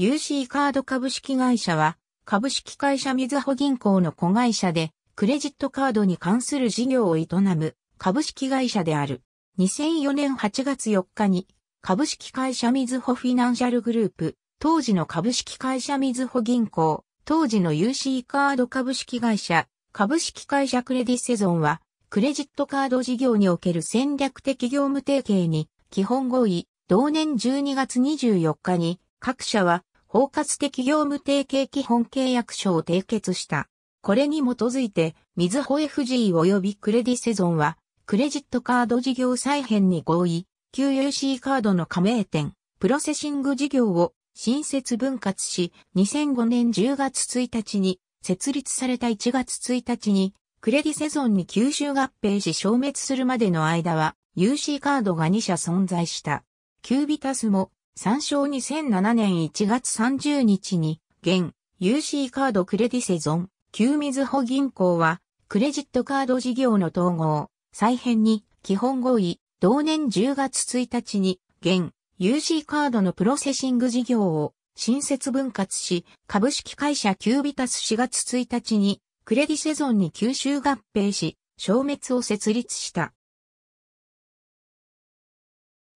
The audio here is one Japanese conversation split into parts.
UC カード株式会社は、株式会社水穂銀行の子会社で、クレジットカードに関する事業を営む株式会社である。2004年8月4日に、株式会社水穂フィナンシャルグループ、当時の株式会社水穂銀行、当時の UC カード株式会社、株式会社クレディセゾンは、クレジットカード事業における戦略的業務提携に基本合意、同年12月24日に、各社は包括的業務提携基本契約書を締結した。これに基づいて、みずほ FG 及びクレディセゾンは、クレジットカード事業再編に合意、QUC カードの加盟店、プロセシング事業を新設分割し、2005年10月1日に、設立された1月1日に、クレディセゾンに吸収合併し消滅するまでの間は、UC カードが2社存在した。キュービタスも参照2007年1月30日に、現、UC カードクレディセゾン、旧水保銀行は、クレジットカード事業の統合、再編に、基本合意、同年10月1日に、現、UC カードのプロセシング事業を、新設分割し、株式会社キュービタス4月1日に、クレディセゾンに吸収合併し、消滅を設立した。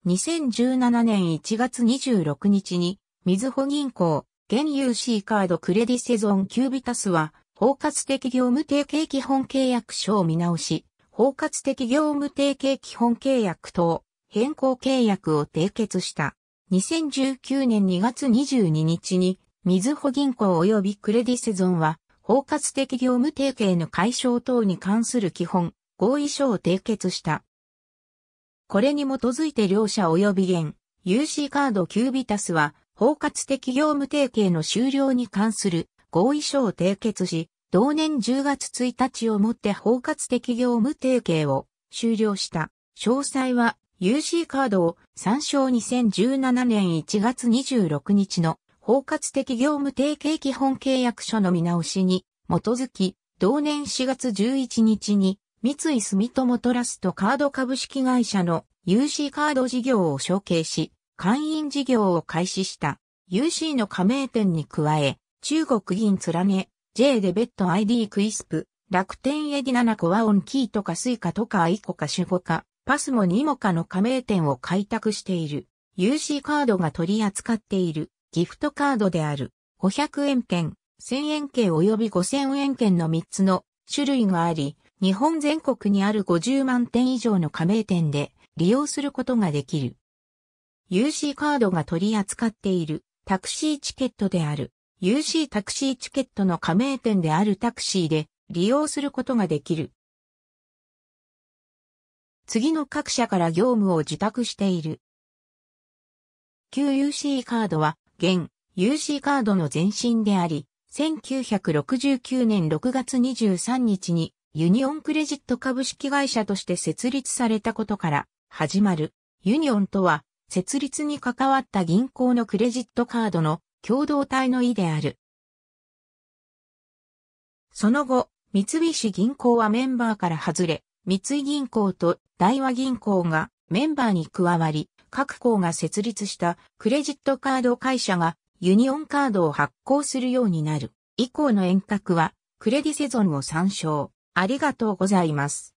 2017年1月26日に、水穂銀行、現 UC カードクレディセゾンキュービタスは、包括的業務提携基本契約書を見直し、包括的業務提携基本契約等、変更契約を締結した。2019年2月22日に、水穂銀行及びクレディセゾンは、包括的業務提携の解消等に関する基本、合意書を締結した。これに基づいて両社及び現、UC カードキュービタスは、包括的業務提携の終了に関する合意書を締結し、同年10月1日をもって包括的業務提携を終了した。詳細は UC カードを参照2017年1月26日の包括的業務提携基本契約書の見直しに基づき、同年4月11日に三井住友トラストカード株式会社の UC カード事業を承継し、会員事業を開始した UC の加盟店に加え、中国銀連ね、J デベット ID クイスプ、楽天エディナナコワオンキーとかスイカとかアイコかュゴか、パスモニモカの加盟店を開拓している。UC カードが取り扱っているギフトカードである500円券、1000円券及び5000円券の3つの種類があり、日本全国にある50万店以上の加盟店で利用することができる。UC カードが取り扱っているタクシーチケットである UC タクシーチケットの加盟店であるタクシーで利用することができる。次の各社から業務を受託している。旧 UC カードは現 UC カードの前身であり、1969年6月23日にユニオンクレジット株式会社として設立されたことから始まる。ユニオンとは、設立に関わった銀行のクレジットカードの共同体の意である。その後、三菱銀行はメンバーから外れ、三井銀行と大和銀行がメンバーに加わり、各行が設立したクレジットカード会社がユニオンカードを発行するようになる。以降の遠隔はクレディセゾンを参照。ありがとうございます。